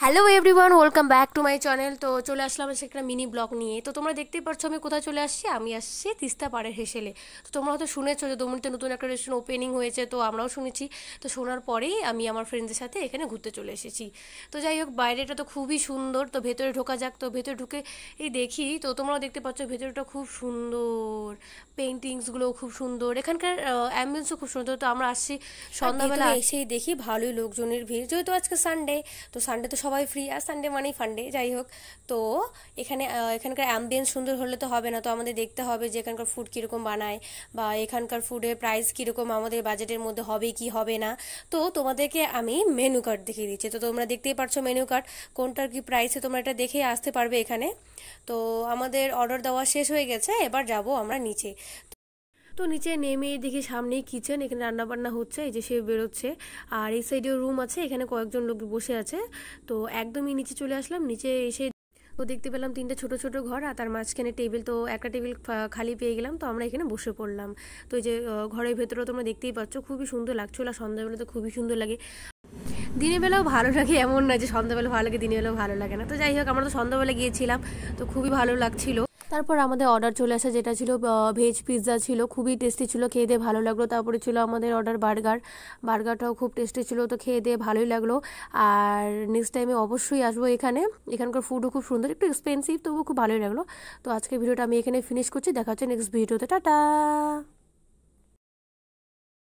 hello ওয়ান welcome back to my channel তো চলে আসলাম একটা মিনি ব্লগ নিয়ে তো তোমরা দেখতেই পারছো আমি কোথায় চলে আসছি আমি আসছি তিস্তা পাড়ের হেসেলে তো তোমরা হয়তো শুনেছো যে দমনিতে নতুন একটা রেস্টুরেন্ট ওপেনিং হয়েছে তো আমরাও শুনেছি তো শোনার পরেই আমি আমার ফ্রেন্ডের সাথে এখানে ঘুরতে চলে এসেছি তো যাই হোক বাইরেটা তো খুবই সুন্দর তো ভেতরে ঢোকা যাক তো ভেতরে ঢুকে এই দেখি তো তোমরাও দেখতে পাচ্ছ ভেতরটা খুব সুন্দর পেন্টিংসগুলো খুব সুন্দর এখানকার অ্যাম্বুলেন্সও খুব সুন্দর তো আমরা আসছি সন্ধ্যাবেলা এসেই দেখি ভালোই লোকজনের ভিড় যেহেতু আজকে সানডে তো সানডে তো সব সবাই ফ্রি আর সানডে মানেই ফান্ডে যাই হোক তো এখানে এখানকার অ্যাম্বিয়েন্স সুন্দর হলে তো হবে না তো আমাদের দেখতে হবে যে এখানকার ফুড কীরকম বানায় বা এখানকার ফুডের প্রাইস কীরকম আমাদের বাজেটের মধ্যে হবে কি হবে না তো তোমাদেরকে আমি মেনু কার্ড দেখিয়ে দিচ্ছি তো তোমরা দেখতেই পারছো মেনু কার্ড কোনটার কি প্রাইসে তোমরা এটা দেখে আসতে পারবে এখানে তো আমাদের অর্ডার দেওয়া শেষ হয়ে গেছে এবার যাব আমরা নিচে তো নিচে নেমে দেখি সামনেই কিচেন এখানে রান্নাবান্না হচ্ছে এই যে সে বেরোচ্ছে আর এই সাইডেও রুম আছে এখানে কয়েকজন লোক বসে আছে তো একদমই নিচে চলে আসলাম নিচে এসে তো দেখতে পেলাম তিনটা ছোট ছোট ঘর আর তার মাঝখানে টেবিল তো একটা টেবিল খালি পেয়ে গেলাম তো আমরা এখানে বসে পড়লাম তো এই যে ঘরের ভেতরেও তোমরা দেখতেই পাচ্ছ খুবই সুন্দর লাগছিল আর সন্ধ্যাবেলা তো খুবই সুন্দর লাগে দিনের বেলাও ভালো লাগে এমন না যে সন্ধ্যাবেলা ভালো লাগে দিনের বেলাও ভালো লাগে না তো যাই হোক আমরা তো সন্ধ্যাবেলা গিয়েছিলাম তো খুবই ভালো লাগছিল তারপর আমাদের অর্ডার চলে আসা যেটা ছিল ভেজ পিৎজা ছিল খুবই টেস্টি ছিল খেয়ে দিয়ে ভালো লাগলো তারপরে ছিল আমাদের অর্ডার বার্গার বার্গারটাও খুব টেস্টি ছিল তো খেয়ে দিয়ে ভালোই লাগলো আর নেক্সট টাইমে অবশ্যই আসবো এখানে এখানকার ফুডও খুব সুন্দর একটু এক্সপেন্সিভ তবুও খুব ভালোই লাগলো তো আজকের ভিডিওটা আমি এখানে ফিনিশ করছি দেখা হচ্ছে নেক্সট ভিডিওতে টাটা